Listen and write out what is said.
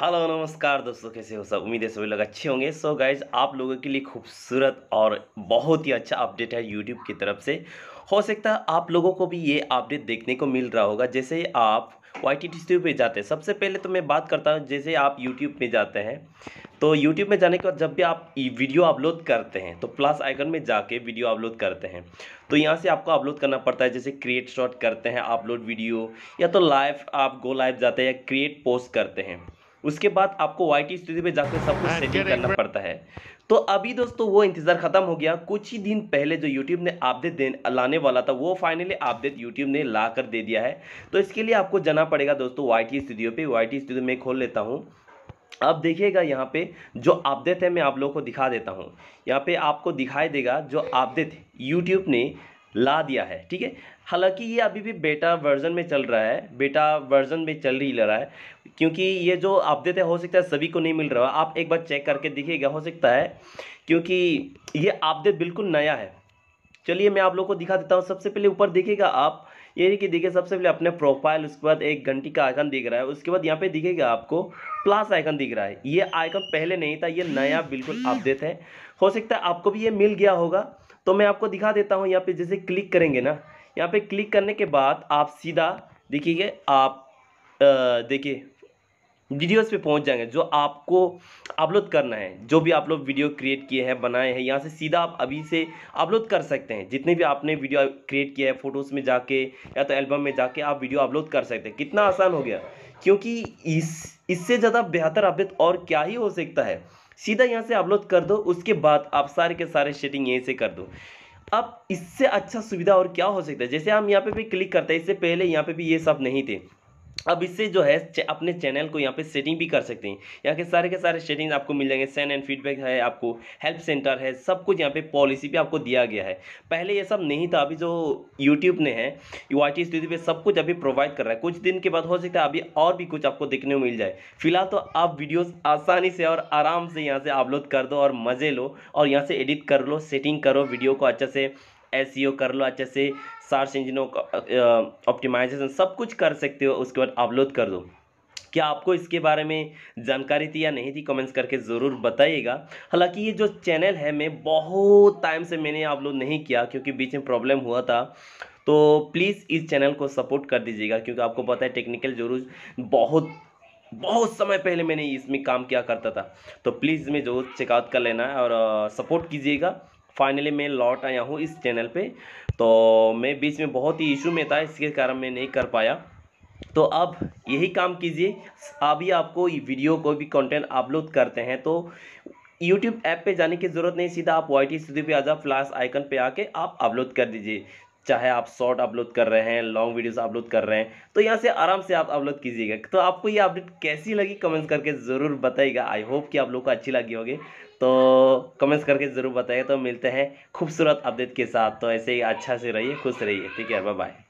hello नमस्कार दोस्तों कैसे हो सब उम्मीद है सभी लोग अच्छे होंगे सो so गाइज आप लोगों के लिए खूबसूरत और बहुत ही अच्छा अपडेट है यूट्यूब की तरफ से हो सकता है आप लोगों को भी ये अपडेट देखने को मिल रहा होगा जैसे आप वाई टी टी पे जाते हैं सबसे पहले तो मैं बात करता हूँ जैसे आप यूट्यूब में जाते हैं तो यूट्यूब में जाने के बाद जब भी आप वीडियो अपलोड करते हैं तो प्लस आइकन में जाके वीडियो अपलोड करते हैं तो यहाँ से आपको अपलोड करना पड़ता है जैसे क्रिएट शॉट करते हैं अपलोड वीडियो या तो लाइव आप गो लाइव जाते हैं या क्रिएट पोस्ट करते हैं उसके बाद आपको वाई टी स्टूडियो पे जाकर सब कुछ सेटिंग हाँ, करना पड़ता है तो अभी दोस्तों वो इंतज़ार खत्म हो गया कुछ ही दिन पहले जो YouTube ने अपडेट लाने वाला था वो फाइनली अपडेट YouTube ने ला कर दे दिया है तो इसके लिए आपको जाना पड़ेगा दोस्तों वाई स्टूडियो पे वाई स्टूडियो में खोल लेता हूँ अब देखिएगा यहाँ पे जो अपडेट है मैं आप लोगों को दिखा देता हूँ यहाँ पे आपको दिखाई देगा जो अपडेट यूट्यूब ने ला दिया है ठीक है हालांकि ये अभी भी बेटा वर्जन में चल रहा है बेटा वर्जन में चल रही रहा है क्योंकि ये जो अपडेट है हो सकता है सभी को नहीं मिल रहा आप एक बार चेक करके देखिएगा हो सकता है क्योंकि ये अपडेट बिल्कुल नया है चलिए मैं आप लोग को दिखा देता हूँ सबसे पहले ऊपर देखिएगा आप ये कि देखिए सबसे पहले अपने प्रोफाइल उसके बाद एक घंटी का आइकन दिख रहा है उसके बाद यहाँ पे दिखेगा आपको प्लस आइकन दिख रहा है ये आइकन पहले नहीं था ये नया बिल्कुल अपडेट है हो सकता है आपको भी ये मिल गया होगा तो मैं आपको दिखा देता हूँ यहाँ पे जैसे क्लिक करेंगे ना यहाँ पे क्लिक करने के बाद आप सीधा देखिए आप देखिए वीडियोस पे पहुंच जाएंगे जो आपको अपलोड करना है जो भी आप लोग वीडियो क्रिएट किए हैं बनाए हैं यहाँ से सीधा आप अभी से अपलोड कर सकते हैं जितने भी आपने वीडियो क्रिएट किया है फोटोज़ में जाके या तो एल्बम में जाके आप वीडियो अपलोड कर सकते हैं कितना आसान हो गया क्योंकि इस इससे ज़्यादा बेहतर अपडेट और क्या ही हो सकता है सीधा यहाँ से अपलोड कर दो उसके बाद आप सारे के सारे शेटिंग यहीं से कर दो अब इससे अच्छा सुविधा और क्या हो सकता है जैसे हम यहाँ पे भी क्लिक करते हैं इससे पहले यहाँ पे भी ये सब नहीं थे अब इससे जो है अपने चैनल को यहाँ पे सेटिंग भी कर सकते हैं यहाँ के सारे के सारे सेटिंग आपको मिल जाएंगे सेंड एंड फीडबैक है आपको हेल्प सेंटर है सब कुछ यहाँ पे पॉलिसी भी आपको दिया गया है पहले ये सब नहीं था अभी जो यूट्यूब ने है यू आई स्टूडियो पे सब कुछ अभी प्रोवाइड कर रहा है कुछ दिन के बाद हो सकता है अभी और भी कुछ आपको देखने को मिल जाए फिलहाल तो आप वीडियोज़ आसानी से और आराम से यहाँ से अपलोड कर दो और मज़े लो और यहाँ से एडिट कर लो सेटिंग करो वीडियो को अच्छे से एस e कर लो अच्छे से सर्च इंजनों का ऑप्टिमाइजेशन सब कुछ कर सकते हो उसके बाद अपलोड कर दो क्या आपको इसके बारे में जानकारी थी या नहीं थी कमेंट्स करके ज़रूर बताइएगा हालांकि ये जो चैनल है मैं बहुत टाइम से मैंने अपलोड नहीं किया क्योंकि बीच में प्रॉब्लम हुआ था तो प्लीज़ इस चैनल को सपोर्ट कर दीजिएगा क्योंकि आपको पता है टेक्निकल जरूर बहुत बहुत समय पहले मैंने इसमें काम किया करता था तो प्लीज़ इसमें जरूर चेकआउट कर लेना और सपोर्ट कीजिएगा फाइनली मैं लौट आया हूँ इस चैनल पे तो मैं बीच में बहुत ही इशू में था इसके कारण मैं नहीं कर पाया तो अब यही काम कीजिए अभी आपको वीडियो को भी कंटेंट अपलोड करते हैं तो यूट्यूब ऐप पे जाने की ज़रूरत नहीं सीधा आप वाई टी स्टूडियो पे आ जाओ फ्लैश आइकन पे आके आप अपलोड कर दीजिए चाहे आप शॉर्ट अपलोड कर रहे हैं लॉन्ग वीडियोस अपलोड कर रहे हैं तो यहाँ से आराम से आप अपलोड कीजिएगा तो आपको ये अपडेट कैसी लगी कमेंट्स करके ज़रूर बताइएगा आई होप कि आप लोग को अच्छी लगी होगी तो कमेंट्स करके ज़रूर बताइएगा तो मिलते हैं खूबसूरत अपडेट के साथ तो ऐसे ही अच्छा से रहिए खुश रहिए ठीक है बाय बाय